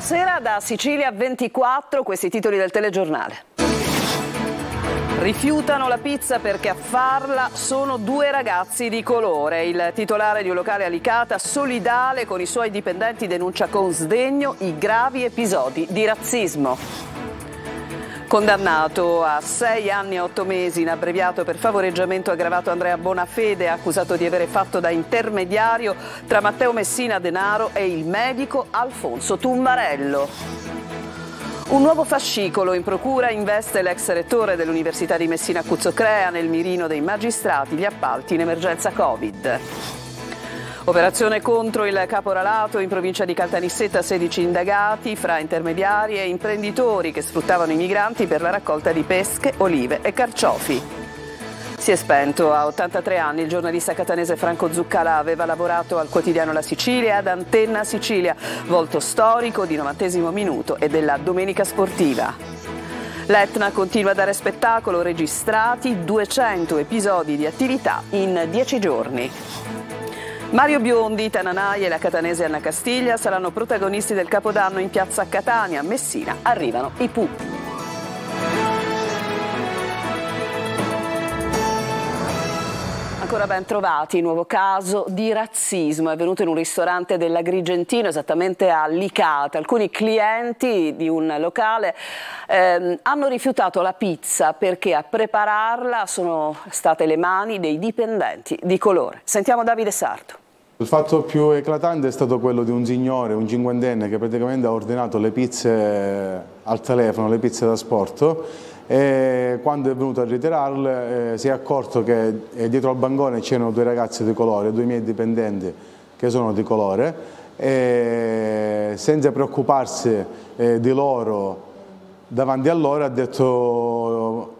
Buonasera da Sicilia 24, questi titoli del telegiornale. Rifiutano la pizza perché a farla sono due ragazzi di colore. Il titolare di un locale Alicata, solidale con i suoi dipendenti, denuncia con sdegno i gravi episodi di razzismo. Condannato a sei anni e otto mesi in abbreviato per favoreggiamento aggravato Andrea Bonafede, accusato di avere fatto da intermediario tra Matteo Messina Denaro e il medico Alfonso Tumbarello. Un nuovo fascicolo in procura investe l'ex rettore dell'Università di Messina Cuzzocrea nel mirino dei magistrati gli appalti in emergenza Covid. Operazione contro il caporalato in provincia di Caltanissetta, 16 indagati fra intermediari e imprenditori che sfruttavano i migranti per la raccolta di pesche, olive e carciofi. Si è spento a 83 anni il giornalista catanese Franco Zuccala aveva lavorato al quotidiano La Sicilia ad Antenna Sicilia, volto storico di 90 minuto e della domenica sportiva. L'Etna continua a dare spettacolo, registrati 200 episodi di attività in 10 giorni. Mario Biondi, Tananai e la catanese Anna Castiglia saranno protagonisti del Capodanno in piazza Catania. A Messina arrivano i pupi. Ancora ben trovati, nuovo caso di razzismo è venuto in un ristorante dell'Agrigentino, esattamente a Licata. Alcuni clienti di un locale ehm, hanno rifiutato la pizza perché a prepararla sono state le mani dei dipendenti di colore. Sentiamo Davide Sarto. Il fatto più eclatante è stato quello di un signore, un cinquantenne, che praticamente ha ordinato le pizze eh, al telefono, le pizze da sport e quando è venuto a ritirarle eh, si è accorto che eh, dietro al bancone c'erano due ragazzi di colore, due miei dipendenti che sono di colore e senza preoccuparsi eh, di loro davanti a loro ha detto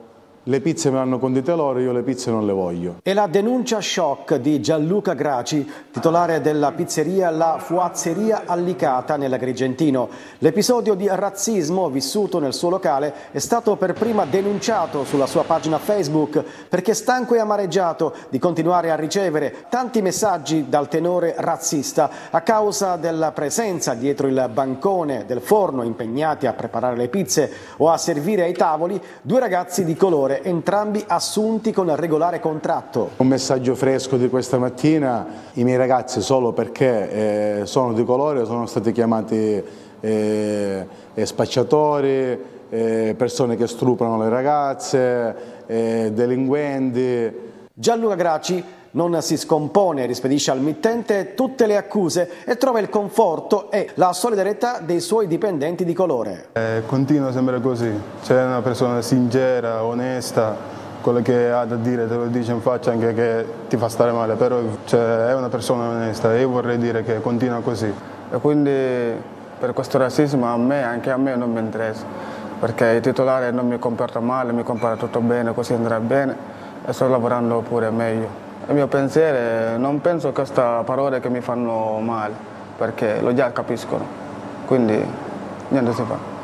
le pizze me le hanno condite loro, io le pizze non le voglio. E la denuncia shock di Gianluca Graci, titolare della pizzeria La Fuazzeria Allicata nell'Agrigentino. L'episodio di razzismo vissuto nel suo locale è stato per prima denunciato sulla sua pagina Facebook perché stanco e amareggiato di continuare a ricevere tanti messaggi dal tenore razzista a causa della presenza dietro il bancone del forno impegnati a preparare le pizze o a servire ai tavoli due ragazzi di colore entrambi assunti con regolare contratto. Un messaggio fresco di questa mattina, i miei ragazzi solo perché eh, sono di colore sono stati chiamati eh, eh spacciatori, eh, persone che stuprano le ragazze, eh, delinquenti. Gianluca Graci non si scompone, rispedisce al mittente tutte le accuse e trova il conforto e la solidarietà dei suoi dipendenti di colore. Eh, continua sempre così, c'è una persona sincera, onesta, quello che ha da dire te lo dice in faccia anche che ti fa stare male, però cioè, è una persona onesta e io vorrei dire che continua così. E quindi per questo razzismo a me, anche a me non mi interessa, perché il titolare non mi comporta male, mi compara tutto bene, così andrà bene e sto lavorando pure meglio. Il mio pensiero è non penso a queste parole che mi fanno male, perché lo già capiscono, quindi niente si fa.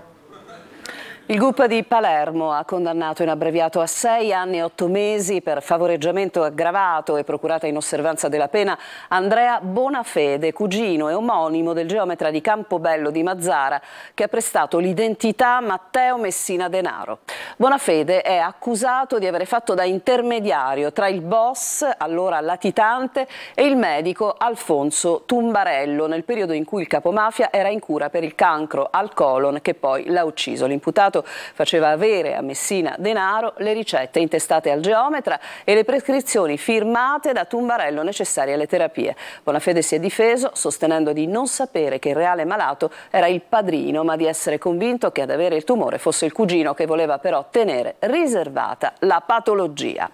Il GUP di Palermo ha condannato in abbreviato a sei anni e otto mesi per favoreggiamento aggravato e procurata in osservanza della pena Andrea Bonafede, cugino e omonimo del geometra di Campobello di Mazzara, che ha prestato l'identità Matteo Messina Denaro. Bonafede è accusato di avere fatto da intermediario tra il boss, allora latitante, e il medico Alfonso Tumbarello nel periodo in cui il capomafia era in cura per il cancro al colon che poi l'ha ucciso. L'imputato Stato faceva avere a Messina denaro, le ricette intestate al geometra e le prescrizioni firmate da Tumbarello necessarie alle terapie. Bonafede si è difeso sostenendo di non sapere che il reale malato era il padrino, ma di essere convinto che ad avere il tumore fosse il cugino che voleva però tenere riservata la patologia.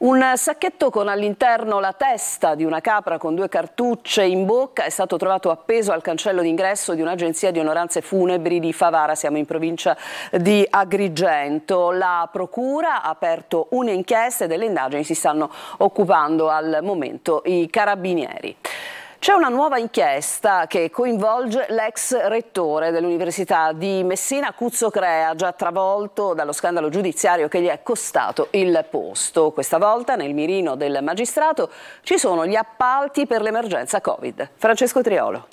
Un sacchetto con all'interno la testa di una capra con due cartucce in bocca è stato trovato appeso al cancello d'ingresso di un'agenzia di onoranze funebri di Favara, siamo in provincia di Agrigento. La procura ha aperto un'inchiesta e delle indagini si stanno occupando al momento i carabinieri. C'è una nuova inchiesta che coinvolge l'ex rettore dell'Università di Messina, Cuzzo Crea, già travolto dallo scandalo giudiziario che gli è costato il posto. Questa volta nel mirino del magistrato ci sono gli appalti per l'emergenza Covid. Francesco Triolo.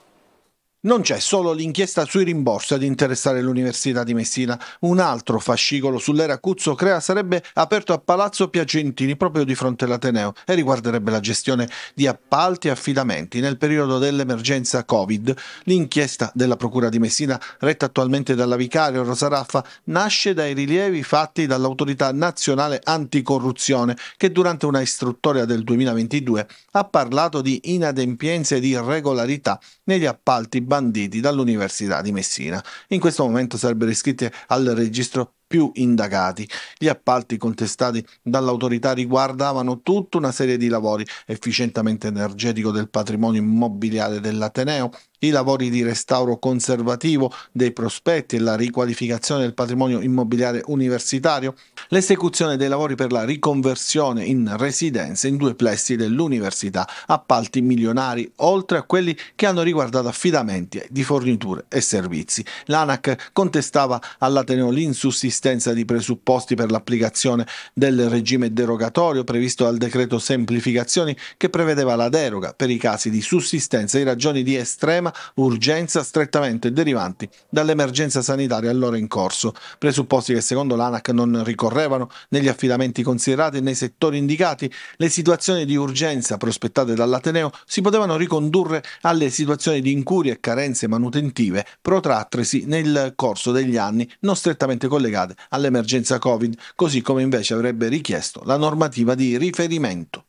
Non c'è solo l'inchiesta sui rimborsi ad interessare l'Università di Messina. Un altro fascicolo sull'era Cuzzo Crea sarebbe aperto a Palazzo Piacentini, proprio di fronte all'Ateneo, e riguarderebbe la gestione di appalti e affidamenti nel periodo dell'emergenza Covid. L'inchiesta della Procura di Messina, retta attualmente dalla vicario Rosa Raffa, nasce dai rilievi fatti dall'Autorità Nazionale Anticorruzione, che durante una istruttoria del 2022 ha parlato di inadempienze e di irregolarità negli appalti bancari banditi dall'Università di Messina. In questo momento sarebbero iscritti al registro più indagati. Gli appalti contestati dall'autorità riguardavano tutta una serie di lavori, efficientamento energetico del patrimonio immobiliare dell'Ateneo, i lavori di restauro conservativo dei prospetti e la riqualificazione del patrimonio immobiliare universitario, l'esecuzione dei lavori per la riconversione in residenze in due plessi dell'università, appalti milionari, oltre a quelli che hanno riguardato affidamenti di forniture e servizi. L'ANAC contestava all'Ateneo l'insussistenza di presupposti per l'applicazione del regime derogatorio previsto dal decreto semplificazioni che prevedeva la deroga per i casi di sussistenza e ragioni di estrema urgenza strettamente derivanti dall'emergenza sanitaria allora in corso, presupposti che secondo l'ANAC non ricorrevano negli affidamenti considerati e nei settori indicati, le situazioni di urgenza prospettate dall'Ateneo si potevano ricondurre alle situazioni di incurie e carenze manutentive protrattesi nel corso degli anni non strettamente collegate all'emergenza Covid, così come invece avrebbe richiesto la normativa di riferimento.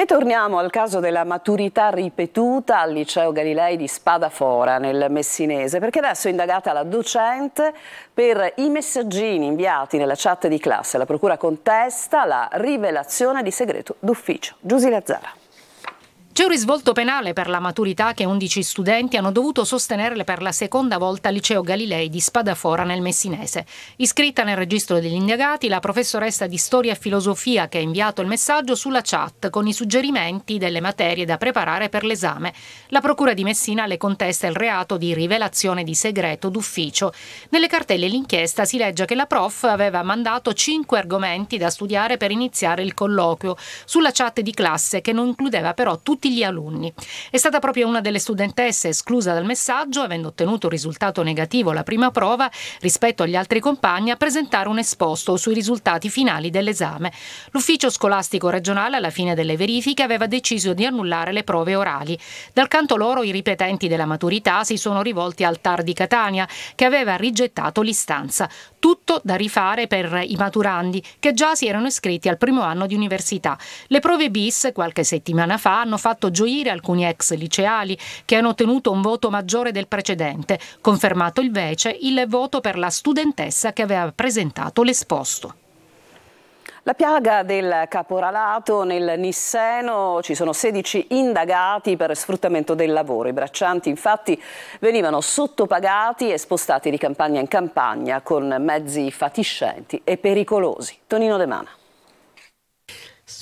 E torniamo al caso della maturità ripetuta al liceo Galilei di Spadafora nel Messinese, perché adesso è indagata la docente per i messaggini inviati nella chat di classe. La procura contesta la rivelazione di segreto d'ufficio. Giusy Lazzara. C'è un risvolto penale per la maturità che 11 studenti hanno dovuto sostenere per la seconda volta al liceo Galilei di Spadafora nel Messinese. Iscritta nel registro degli indagati, la professoressa di storia e filosofia che ha inviato il messaggio sulla chat con i suggerimenti delle materie da preparare per l'esame. La procura di Messina le contesta il reato di rivelazione di segreto d'ufficio. Nelle cartelle l'inchiesta si legge che la prof aveva mandato 5 argomenti da studiare per iniziare il colloquio sulla chat di classe che non includeva però tutti tutti gli alunni. È stata proprio una delle studentesse esclusa dal messaggio, avendo ottenuto un risultato negativo alla prima prova rispetto agli altri compagni, a presentare un esposto sui risultati finali dell'esame. L'ufficio scolastico regionale alla fine delle verifiche aveva deciso di annullare le prove orali. Dal canto loro i ripetenti della maturità si sono rivolti al TAR di Catania, che aveva rigettato l'istanza tutto da rifare per i maturandi che già si erano iscritti al primo anno di università. Le prove bis qualche settimana fa hanno fatto gioire alcuni ex liceali che hanno ottenuto un voto maggiore del precedente, confermato invece il voto per la studentessa che aveva presentato l'esposto. La piaga del caporalato nel Nisseno, ci sono 16 indagati per sfruttamento del lavoro. I braccianti infatti venivano sottopagati e spostati di campagna in campagna con mezzi fatiscenti e pericolosi. Tonino De Mana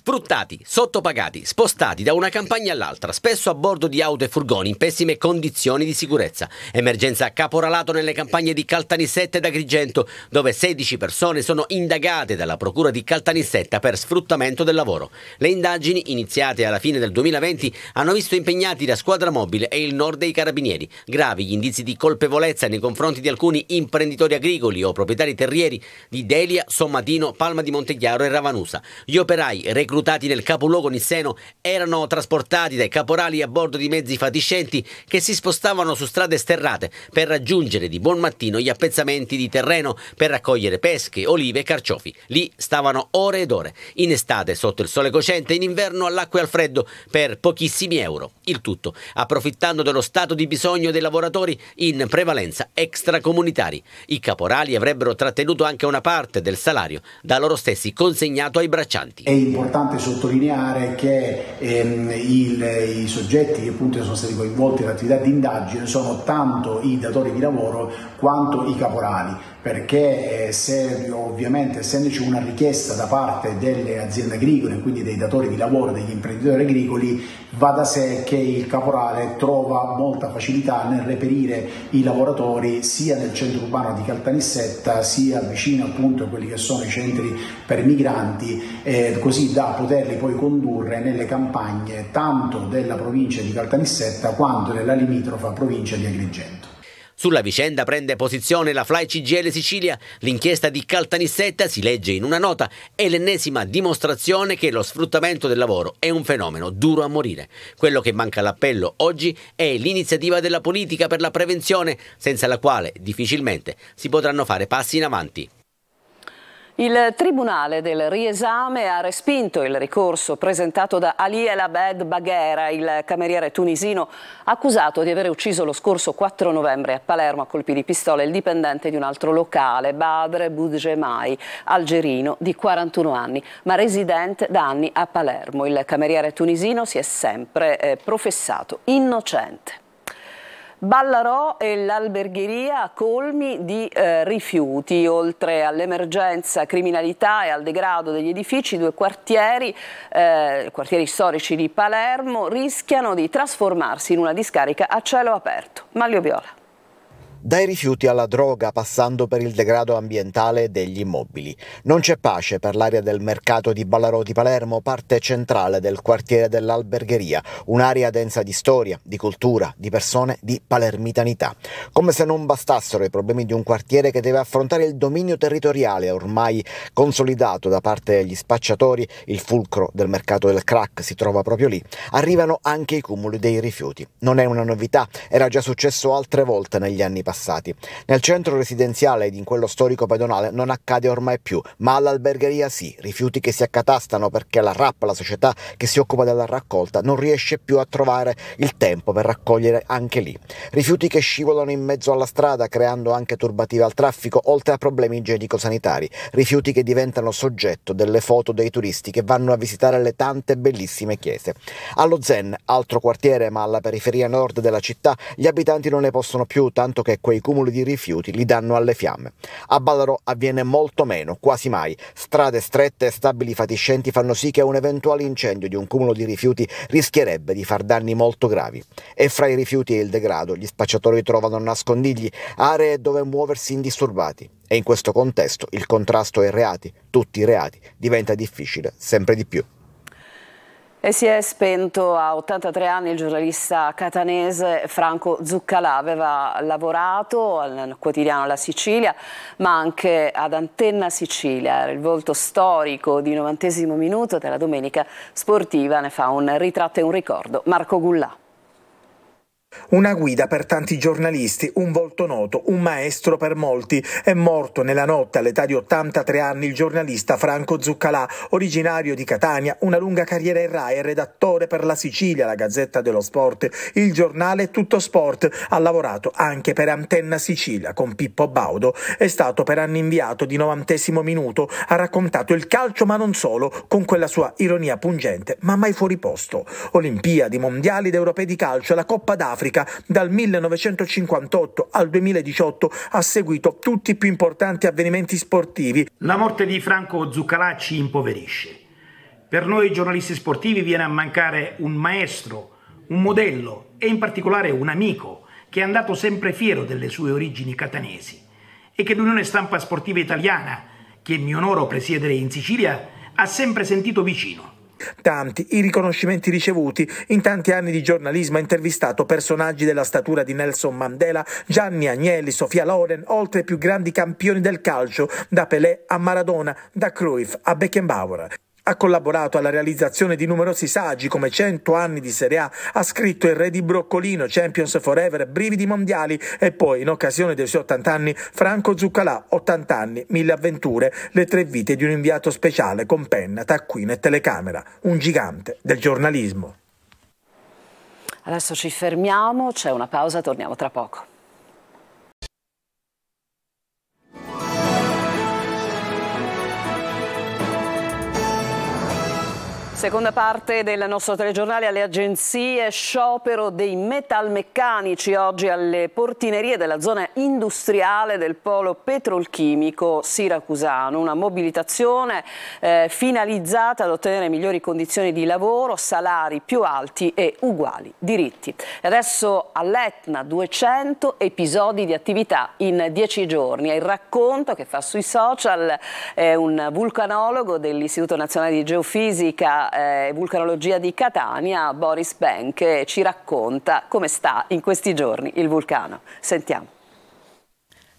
sfruttati, sottopagati, spostati da una campagna all'altra, spesso a bordo di auto e furgoni in pessime condizioni di sicurezza. Emergenza caporalato nelle campagne di Caltanissetta ed Agrigento, dove 16 persone sono indagate dalla Procura di Caltanissetta per sfruttamento del lavoro. Le indagini, iniziate alla fine del 2020, hanno visto impegnati la squadra mobile e il nord dei carabinieri. Gravi gli indizi di colpevolezza nei confronti di alcuni imprenditori agricoli o proprietari terrieri di Delia, Sommadino, Palma di Montechiaro e Ravanusa. Gli operai reclutati reclutati nel capoluogo nisseno erano trasportati dai caporali a bordo di mezzi fatiscenti che si spostavano su strade sterrate per raggiungere di buon mattino gli appezzamenti di terreno per raccogliere pesche, olive e carciofi. Lì stavano ore ed ore, in estate sotto il sole cocente, in inverno all'acqua e al freddo per pochissimi euro. Il tutto approfittando dello stato di bisogno dei lavoratori in prevalenza extracomunitari. I caporali avrebbero trattenuto anche una parte del salario da loro stessi consegnato ai braccianti. È importante importante sottolineare che ehm, il, i soggetti che appunto sono stati coinvolti nell'attività di indagine sono tanto i datori di lavoro quanto i caporali perché eh, se, ovviamente essendoci una richiesta da parte delle aziende agricole, quindi dei datori di lavoro, degli imprenditori agricoli, va da sé che il caporale trova molta facilità nel reperire i lavoratori sia nel centro urbano di Caltanissetta sia vicino appunto a quelli che sono i centri per migranti, eh, così da poterli poi condurre nelle campagne tanto della provincia di Caltanissetta quanto della limitrofa provincia di Agrigento. Sulla vicenda prende posizione la Fly CGL Sicilia. L'inchiesta di Caltanissetta si legge in una nota è l'ennesima dimostrazione che lo sfruttamento del lavoro è un fenomeno duro a morire. Quello che manca all'appello oggi è l'iniziativa della politica per la prevenzione, senza la quale difficilmente si potranno fare passi in avanti. Il Tribunale del riesame ha respinto il ricorso presentato da Ali El Abed Baghera, il cameriere tunisino accusato di aver ucciso lo scorso 4 novembre a Palermo a colpi di pistola il dipendente di un altro locale, Badre Boudjemai, algerino di 41 anni, ma residente da anni a Palermo. Il cameriere tunisino si è sempre eh, professato innocente. Ballarò e l'albergheria colmi di eh, rifiuti, oltre all'emergenza criminalità e al degrado degli edifici, due quartieri, eh, quartieri storici di Palermo, rischiano di trasformarsi in una discarica a cielo aperto. Maglio Viola dai rifiuti alla droga passando per il degrado ambientale degli immobili. Non c'è pace per l'area del mercato di Ballarò di Palermo, parte centrale del quartiere dell'Albergheria, un'area densa di storia, di cultura, di persone, di palermitanità. Come se non bastassero i problemi di un quartiere che deve affrontare il dominio territoriale ormai consolidato da parte degli spacciatori, il fulcro del mercato del crack si trova proprio lì, arrivano anche i cumuli dei rifiuti. Non è una novità, era già successo altre volte negli anni passati passati. Nel centro residenziale ed in quello storico pedonale non accade ormai più, ma all'albergeria sì, rifiuti che si accatastano perché la RAP, la società che si occupa della raccolta, non riesce più a trovare il tempo per raccogliere anche lì. Rifiuti che scivolano in mezzo alla strada creando anche turbative al traffico, oltre a problemi igienico-sanitari. Rifiuti che diventano soggetto delle foto dei turisti che vanno a visitare le tante bellissime chiese. Allo Zen, altro quartiere ma alla periferia nord della città, gli abitanti non ne possono più, tanto che quei cumuli di rifiuti li danno alle fiamme. A Ballarò avviene molto meno, quasi mai. Strade strette e stabili fatiscenti fanno sì che un eventuale incendio di un cumulo di rifiuti rischierebbe di far danni molto gravi. E fra i rifiuti e il degrado, gli spacciatori trovano nascondigli, aree dove muoversi indisturbati. E in questo contesto il contrasto ai reati, tutti i reati, diventa difficile sempre di più. E si è spento a 83 anni il giornalista catanese Franco Zuccalà. Aveva lavorato al quotidiano La Sicilia, ma anche ad Antenna Sicilia. Era il volto storico di 90 minuto della domenica sportiva. Ne fa un ritratto e un ricordo. Marco Gullà. Una guida per tanti giornalisti, un volto noto, un maestro per molti. È morto nella notte all'età di 83 anni il giornalista Franco Zuccalà, originario di Catania, una lunga carriera in RAI, redattore per la Sicilia, la Gazzetta dello Sport, il giornale Tutto Sport. Ha lavorato anche per Antenna Sicilia con Pippo Baudo. È stato per anni inviato di 90 minuto. Ha raccontato il calcio, ma non solo, con quella sua ironia pungente, ma mai fuori posto. Olimpiadi, mondiali ed europei di calcio, la Coppa d'Africa Africa. Dal 1958 al 2018 ha seguito tutti i più importanti avvenimenti sportivi. La morte di Franco Zuccalà ci impoverisce. Per noi giornalisti sportivi viene a mancare un maestro, un modello e in particolare un amico che è andato sempre fiero delle sue origini catanesi e che l'Unione Stampa Sportiva Italiana, che mi onoro presiedere in Sicilia, ha sempre sentito vicino. Tanti i riconoscimenti ricevuti in tanti anni di giornalismo ha intervistato personaggi della statura di Nelson Mandela, Gianni Agnelli, Sofia Loren, oltre ai più grandi campioni del calcio, da Pelé a Maradona, da Cruyff a Beckenbauer. Ha collaborato alla realizzazione di numerosi saggi come 100 anni di Serie A, ha scritto Il Re di Broccolino, Champions Forever, Brividi Mondiali e poi, in occasione dei suoi 80 anni, Franco Zuccalà, 80 anni, Mille avventure, le tre vite di un inviato speciale con penna, taccuino e telecamera, un gigante del giornalismo. Adesso ci fermiamo, c'è una pausa, torniamo tra poco. Seconda parte del nostro telegiornale alle agenzie, sciopero dei metalmeccanici oggi alle portinerie della zona industriale del polo petrolchimico siracusano, una mobilitazione eh, finalizzata ad ottenere migliori condizioni di lavoro, salari più alti e uguali diritti. Adesso all'Etna 200 episodi di attività in 10 giorni, è il racconto che fa sui social eh, un vulcanologo dell'Istituto Nazionale di Geofisica eh, vulcanologia di Catania, Boris Benke, ci racconta come sta in questi giorni il vulcano. Sentiamo.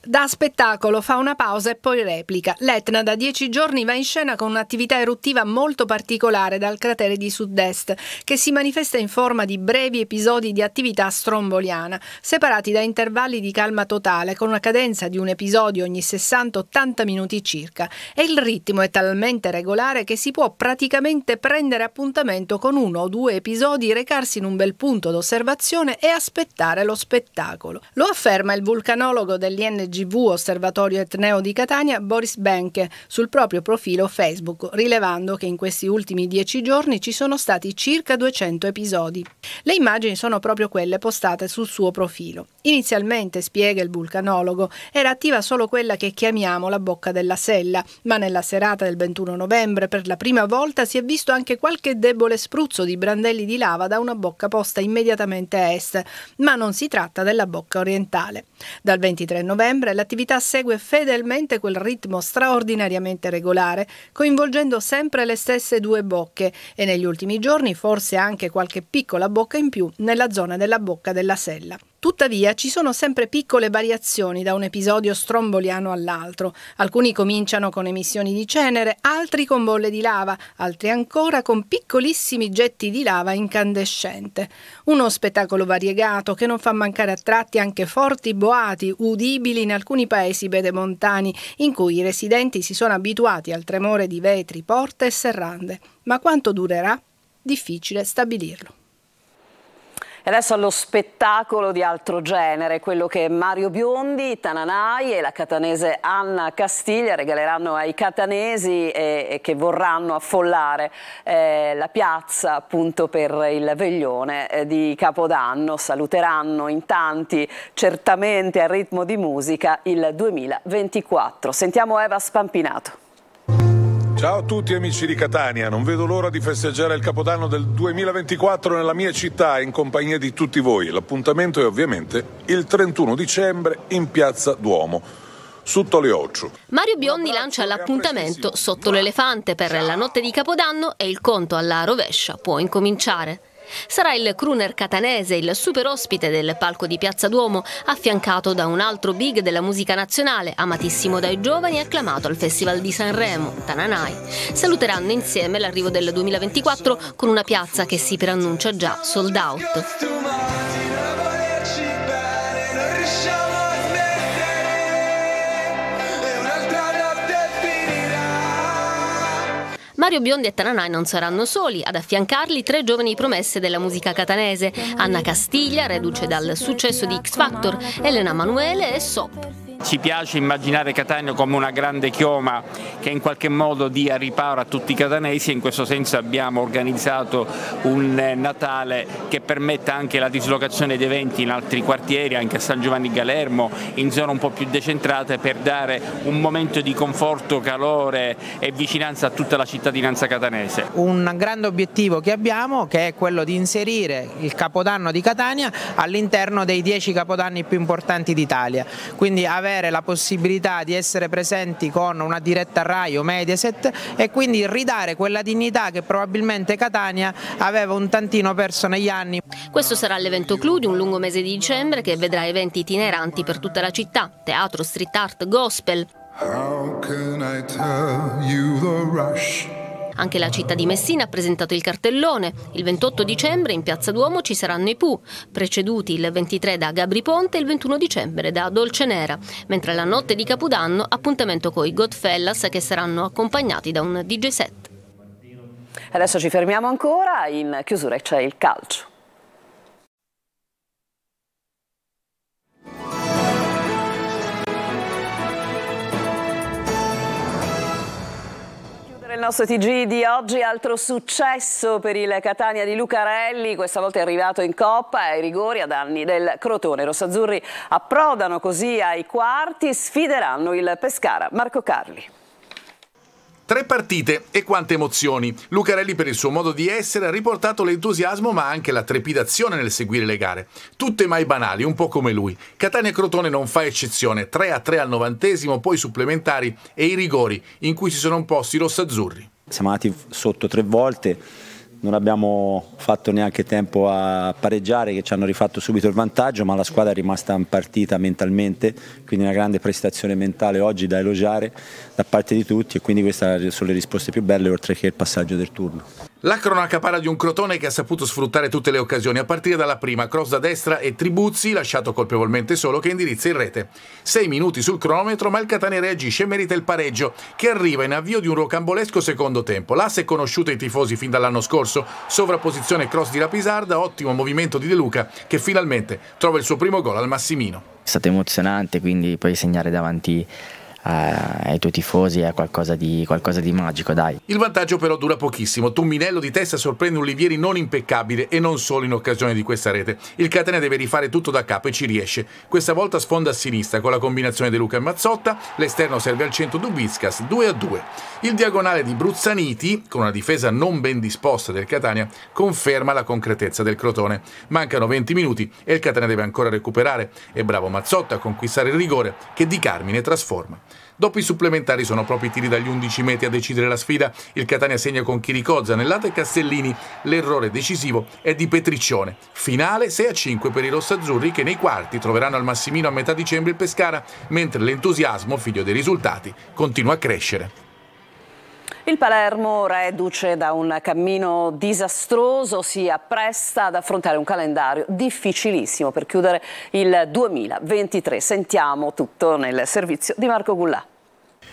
Da spettacolo fa una pausa e poi replica. L'Etna da dieci giorni va in scena con un'attività eruttiva molto particolare dal cratere di sud-est, che si manifesta in forma di brevi episodi di attività stromboliana, separati da intervalli di calma totale, con una cadenza di un episodio ogni 60-80 minuti circa. E il ritmo è talmente regolare che si può praticamente prendere appuntamento con uno o due episodi, recarsi in un bel punto d'osservazione e aspettare lo spettacolo. Lo afferma il vulcanologo dell'ING GV Osservatorio Etneo di Catania Boris Benke sul proprio profilo Facebook, rilevando che in questi ultimi dieci giorni ci sono stati circa 200 episodi. Le immagini sono proprio quelle postate sul suo profilo. Inizialmente, spiega il vulcanologo, era attiva solo quella che chiamiamo la bocca della sella, ma nella serata del 21 novembre per la prima volta si è visto anche qualche debole spruzzo di brandelli di lava da una bocca posta immediatamente a est, ma non si tratta della bocca orientale. Dal 23 novembre settembre l'attività segue fedelmente quel ritmo straordinariamente regolare, coinvolgendo sempre le stesse due bocche e negli ultimi giorni forse anche qualche piccola bocca in più nella zona della bocca della sella. Tuttavia ci sono sempre piccole variazioni da un episodio stromboliano all'altro. Alcuni cominciano con emissioni di cenere, altri con bolle di lava, altri ancora con piccolissimi getti di lava incandescente. Uno spettacolo variegato che non fa mancare a tratti anche forti boati udibili in alcuni paesi bedemontani in cui i residenti si sono abituati al tremore di vetri, porte e serrande. Ma quanto durerà? Difficile stabilirlo. E adesso allo spettacolo di altro genere, quello che Mario Biondi, Tananai e la catanese Anna Castiglia regaleranno ai catanesi e, e che vorranno affollare eh, la piazza appunto per il veglione eh, di Capodanno. Saluteranno in tanti, certamente a ritmo di musica, il 2024. Sentiamo Eva Spampinato. Ciao a tutti amici di Catania, non vedo l'ora di festeggiare il Capodanno del 2024 nella mia città in compagnia di tutti voi. L'appuntamento è ovviamente il 31 dicembre in Piazza Duomo. Sotto le occhio. Mario Biondi lancia l'appuntamento sotto l'elefante per la notte di Capodanno e il conto alla rovescia può incominciare. Sarà il crooner catanese il super ospite del palco di Piazza Duomo, affiancato da un altro big della musica nazionale, amatissimo dai giovani e acclamato al Festival di Sanremo, Tananai. Saluteranno insieme l'arrivo del 2024 con una piazza che si preannuncia già sold out. Mario Biondi e Tananai non saranno soli, ad affiancarli tre giovani promesse della musica catanese, Anna Castiglia, reduce dal successo di X Factor, Elena Manuele e Sop. Ci piace immaginare Catania come una grande chioma che in qualche modo dia riparo a tutti i catanesi e in questo senso abbiamo organizzato un eh, Natale che permetta anche la dislocazione di eventi in altri quartieri, anche a San Giovanni Galermo, in zone un po' più decentrate per dare un momento di conforto, calore e vicinanza a tutta la cittadinanza catanese. Un grande obiettivo che abbiamo che è quello di inserire il Capodanno di Catania all'interno dei dieci capodanni più importanti d'Italia, quindi avere avere la possibilità di essere presenti con una diretta Rai o Mediaset e quindi ridare quella dignità che probabilmente Catania aveva un tantino perso negli anni. Questo sarà l'evento clou di un lungo mese di dicembre che vedrà eventi itineranti per tutta la città, teatro, street art, gospel. How can I tell you the rush? Anche la città di Messina ha presentato il cartellone. Il 28 dicembre in Piazza Duomo ci saranno i PU, preceduti il 23 da Gabri Ponte e il 21 dicembre da Dolce Nera, mentre la notte di Capodanno appuntamento con i Godfellas che saranno accompagnati da un DJ set. Adesso ci fermiamo ancora, in chiusura c'è il calcio. nostro TG di oggi, altro successo per il Catania di Lucarelli, questa volta è arrivato in Coppa ai rigori a danni del Crotone. Rossazzurri approdano così ai quarti, sfideranno il Pescara. Marco Carli. Tre partite e quante emozioni. Lucarelli per il suo modo di essere ha riportato l'entusiasmo ma anche la trepidazione nel seguire le gare. Tutte mai banali, un po' come lui. Catania Crotone non fa eccezione, 3 a 3 al novantesimo, poi supplementari e i rigori in cui si sono imposti i rossazzurri. Siamo andati sotto tre volte non abbiamo fatto neanche tempo a pareggiare che ci hanno rifatto subito il vantaggio, ma la squadra è rimasta in partita mentalmente, quindi una grande prestazione mentale oggi da elogiare da parte di tutti e quindi queste sono le risposte più belle oltre che il passaggio del turno. La cronaca parla di un Crotone che ha saputo sfruttare tutte le occasioni, a partire dalla prima, cross da destra e Tribuzzi, lasciato colpevolmente solo, che indirizza in rete. Sei minuti sul cronometro, ma il Catania reagisce e merita il pareggio, che arriva in avvio di un rocambolesco secondo tempo. L'asse è conosciuto ai tifosi fin dall'anno scorso, sovrapposizione cross di Rapisarda, ottimo movimento di De Luca, che finalmente trova il suo primo gol al Massimino. È stato emozionante, quindi poi segnare davanti eh, ai tuoi tifosi è qualcosa di, qualcosa di, magico, dai. Il vantaggio però dura pochissimo. Tumminello di testa sorprende un Livieri non impeccabile e non solo in occasione di questa rete. Il Catania deve rifare tutto da capo e ci riesce. Questa volta sfonda a sinistra con la combinazione di Luca e Mazzotta, l'esterno serve al centro Dubiscas, 2 a 2. Il diagonale di Bruzzaniti, con una difesa non ben disposta del Catania, conferma la concretezza del Crotone. Mancano 20 minuti e il Catania deve ancora recuperare. È bravo Mazzotta a conquistare il rigore che Di Carmine trasforma. Dopo i supplementari sono proprio i tiri dagli 11 metri a decidere la sfida. Il Catania segna con Chiricozza, Nellato e Castellini. L'errore decisivo è di Petriccione. Finale 6 a 5 per i rossazzurri che nei quarti troveranno al Massimino a metà dicembre il Pescara, mentre l'entusiasmo, figlio dei risultati, continua a crescere. Il Palermo, reduce da un cammino disastroso, si appresta ad affrontare un calendario difficilissimo per chiudere il 2023. Sentiamo tutto nel servizio di Marco Gullà.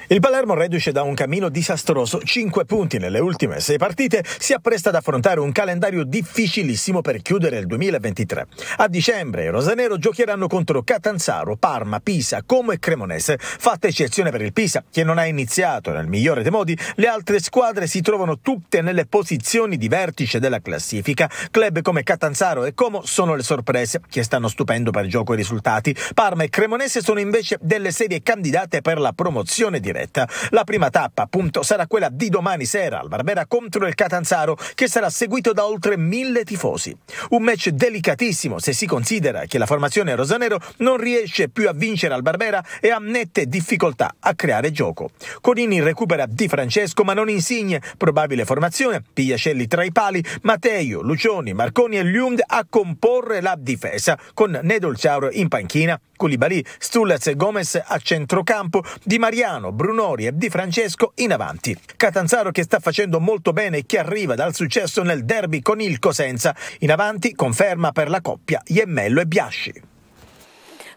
Il Palermo reduce da un cammino disastroso, 5 punti nelle ultime 6 partite, si appresta ad affrontare un calendario difficilissimo per chiudere il 2023. A dicembre i rosanero giocheranno contro Catanzaro, Parma, Pisa, Como e Cremonese, fatta eccezione per il Pisa che non ha iniziato nel migliore dei modi, le altre squadre si trovano tutte nelle posizioni di vertice della classifica. Club come Catanzaro e Como sono le sorprese che stanno stupendo per gioco i risultati. Parma e Cremonese sono invece delle serie candidate per la promozione di diretta. La prima tappa, appunto, sarà quella di domani sera al Barbera contro il Catanzaro, che sarà seguito da oltre mille tifosi. Un match delicatissimo se si considera che la formazione rosanero non riesce più a vincere al Barbera e ha nette difficoltà a creare gioco. Conini recupera Di Francesco ma non Insigne, probabile formazione, Pigliacelli tra i pali, Matteo, Lucioni, Marconi e Lund a comporre la difesa con Nedolciauro in panchina Koulibaly, Stullaz e Gomez a centrocampo, Di Mariano, Brunori e Di Francesco in avanti. Catanzaro che sta facendo molto bene e che arriva dal successo nel derby con il Cosenza. In avanti conferma per la coppia Iemmello e Biasci.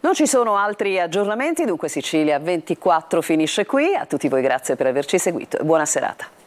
Non ci sono altri aggiornamenti, dunque Sicilia 24 finisce qui. A tutti voi grazie per averci seguito e buona serata.